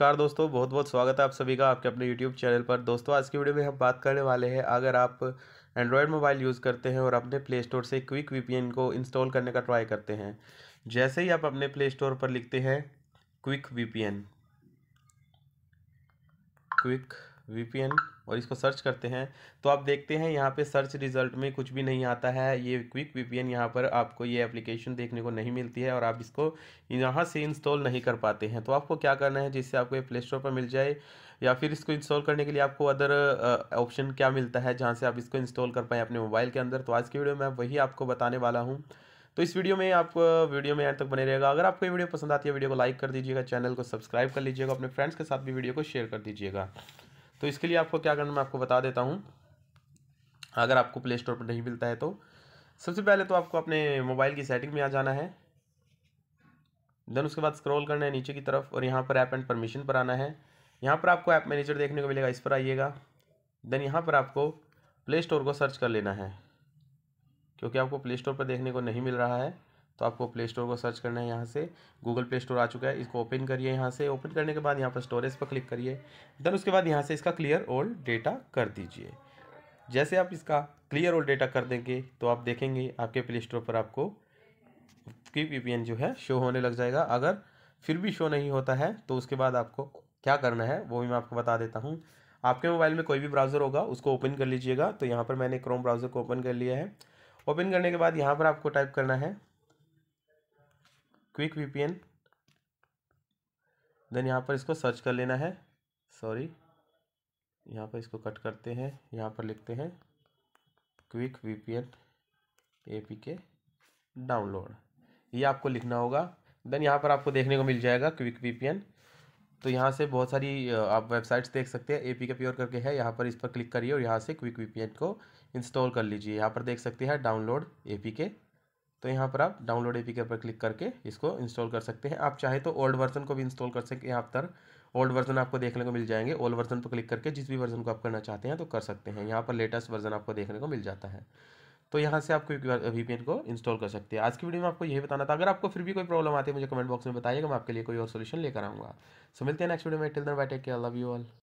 नमस्कार दोस्तों बहुत बहुत स्वागत है आप सभी का आपके अपने YouTube चैनल पर दोस्तों आज की वीडियो में हम बात करने वाले हैं अगर आप एंड्रॉयड मोबाइल यूज़ करते हैं और अपने प्ले स्टोर से क्विक एन को इंस्टॉल करने का ट्राई करते हैं जैसे ही आप अपने प्ले स्टोर पर लिखते हैं क्विक एन क्विक वी और इसको सर्च करते हैं तो आप देखते हैं यहाँ पे सर्च रिज़ल्ट में कुछ भी नहीं आता है ये क्विक वी पी यहाँ पर आपको ये एप्लीकेशन देखने को नहीं मिलती है और आप इसको यहाँ से इंस्टॉल नहीं कर पाते हैं तो आपको क्या करना है जिससे आपको ये प्ले स्टोर पर मिल जाए या फिर इसको इंस्टॉल करने के लिए आपको अदर ऑप्शन क्या मिलता है जहाँ से आप इसको इंस्टॉल कर पाएँ अपने मोबाइल के अंदर तो आज की वीडियो में वही आपको बताने वाला हूँ तो इस वीडियो में आप वीडियो में यहाँ तक बने रहेगा अगर आपको ये वीडियो पसंद आती है वीडियो को लाइक कर दीजिएगा चैनल को सब्सक्राइब कर लीजिएगा अपने फ्रेंड्स के साथ भी वीडियो को शेयर कर दीजिएगा तो इसके लिए आपको क्या करना मैं आपको बता देता हूँ अगर आपको प्ले स्टोर पर नहीं मिलता है तो सबसे पहले तो आपको अपने मोबाइल की सेटिंग में आ जाना है देन उसके बाद स्क्रॉल करना है नीचे की तरफ और यहाँ पर ऐप एंड परमिशन पर आना है यहाँ पर आपको ऐप मैनेजर देखने को मिलेगा इस पर आइएगा देन यहाँ पर आपको प्ले स्टोर को सर्च कर लेना है क्योंकि आपको प्ले स्टोर पर देखने को नहीं मिल रहा है तो आपको प्ले स्टोर को सर्च करना है यहाँ से गूगल प्ले स्टोर आ चुका है इसको ओपन करिए यहाँ से ओपन करने के बाद यहाँ पर स्टोरेज पर क्लिक करिए देन उसके बाद यहाँ से इसका क्लियर ओल्ड डेटा कर दीजिए जैसे आप इसका क्लियर ओल्ड डेटा कर देंगे तो आप देखेंगे आपके प्ले स्टोर पर आपको की वी जो है शो होने लग जाएगा अगर फिर भी शो नहीं होता है तो उसके बाद आपको क्या करना है वो भी मैं आपको बता देता हूँ आपके मोबाइल में कोई भी ब्राउज़र होगा उसको ओपन कर लीजिएगा तो यहाँ पर मैंने क्रोम ब्राउज़र को ओपन कर लिया है ओपन करने के बाद यहाँ पर आपको टाइप करना है क्विक वीपीएन देन यहाँ पर इसको सर्च कर लेना है सॉरी यहाँ पर इसको कट करते हैं यहाँ पर लिखते हैं क्विक वीपीएन एपीके डाउनलोड ये आपको लिखना होगा देन यहाँ पर आपको देखने को मिल जाएगा क्विक वीपीएन तो यहाँ से बहुत सारी आप वेबसाइट्स देख सकते हैं ए पी के प्योर करके है यहाँ पर इस पर क्लिक करिए और यहाँ से क्विक वीपीएन को इंस्टॉल कर लीजिए यहाँ पर देख सकते हैं डाउनलोड ए पी के तो यहाँ पर आप डाउनलोड एपीके पर क्लिक करके इसको इंस्टॉल कर सकते हैं आप चाहे तो ओल्ड वर्जन को भी इंस्टॉल कर सकते हैं यहाँ पर ओल्ड वर्जन आपको देखने को मिल जाएंगे ओल्ड वर्जन पर क्लिक करके जिस भी वर्जन को आप करना चाहते हैं तो कर सकते हैं यहाँ पर लेटेस्ट वर्जन आपको देखने को मिल जाता है तो यहाँ से आप वीपीएन को इंस्टॉल कर सकते हैं आज की वीडियो में आपको यही बताना था अगर आपको फिर भी कोई प्रॉब्लम आती है मुझे कमेंट बॉक्स में बताइएगा मैं आपके लिए कोई और सोल्यूशन लेकर आऊँगा सो मिलते हैं नेक्स्ट वीडियो में till then bye take love you all